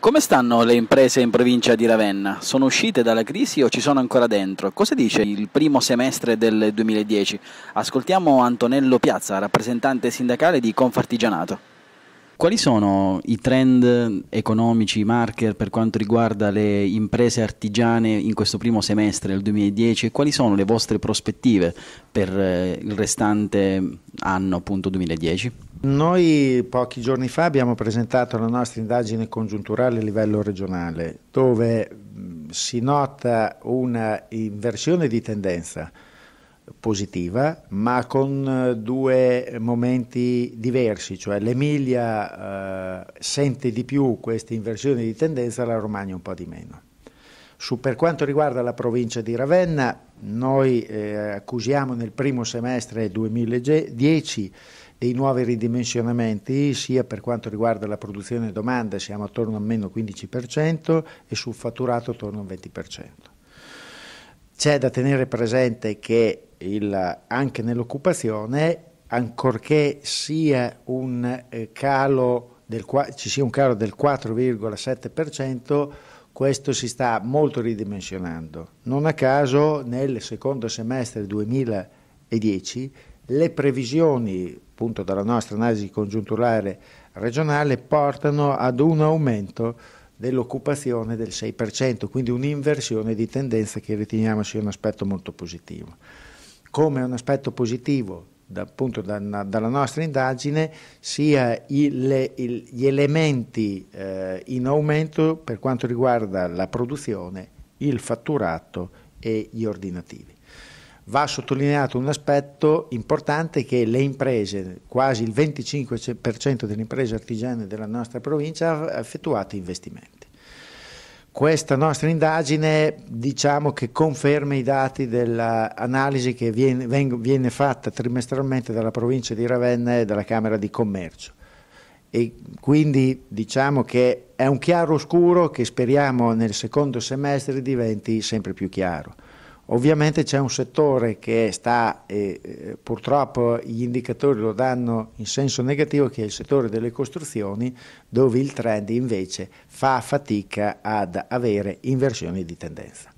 Come stanno le imprese in provincia di Ravenna? Sono uscite dalla crisi o ci sono ancora dentro? Cosa dice il primo semestre del 2010? Ascoltiamo Antonello Piazza, rappresentante sindacale di Confartigianato. Quali sono i trend economici, i marker per quanto riguarda le imprese artigiane in questo primo semestre del 2010 e quali sono le vostre prospettive per eh, il restante anno appunto 2010? Noi pochi giorni fa abbiamo presentato la nostra indagine congiunturale a livello regionale dove si nota una inversione di tendenza positiva, ma con eh, due momenti diversi, cioè l'Emilia eh, sente di più queste inversioni di tendenza, la Romagna un po' di meno. Su, per quanto riguarda la provincia di Ravenna, noi eh, accusiamo nel primo semestre 2010 dei nuovi ridimensionamenti, sia per quanto riguarda la produzione e domanda, siamo attorno a meno 15% e sul fatturato attorno al 20%. C'è da tenere presente che il, anche nell'occupazione, ancorché sia un eh, calo del, ci sia un calo del 4,7%, questo si sta molto ridimensionando. Non a caso nel secondo semestre 2010 le previsioni, appunto dalla nostra analisi congiunturale regionale, portano ad un aumento dell'occupazione del 6%, quindi un'inversione di tendenza che riteniamo sia un aspetto molto positivo come un aspetto positivo da, appunto da, na, dalla nostra indagine sia il, il, gli elementi eh, in aumento per quanto riguarda la produzione, il fatturato e gli ordinativi. Va sottolineato un aspetto importante che le imprese, quasi il 25% delle imprese artigiane della nostra provincia, ha effettuato investimenti. Questa nostra indagine diciamo che conferma i dati dell'analisi che viene, viene, fatta trimestralmente dalla provincia di Ravenna e dalla Camera di Commercio. E quindi diciamo che è un chiaro oscuro che speriamo nel secondo semestre diventi sempre più chiaro. Ovviamente c'è un settore che sta, eh, eh, purtroppo gli indicatori lo danno in senso negativo, che è il settore delle costruzioni, dove il trend invece fa fatica ad avere inversioni di tendenza.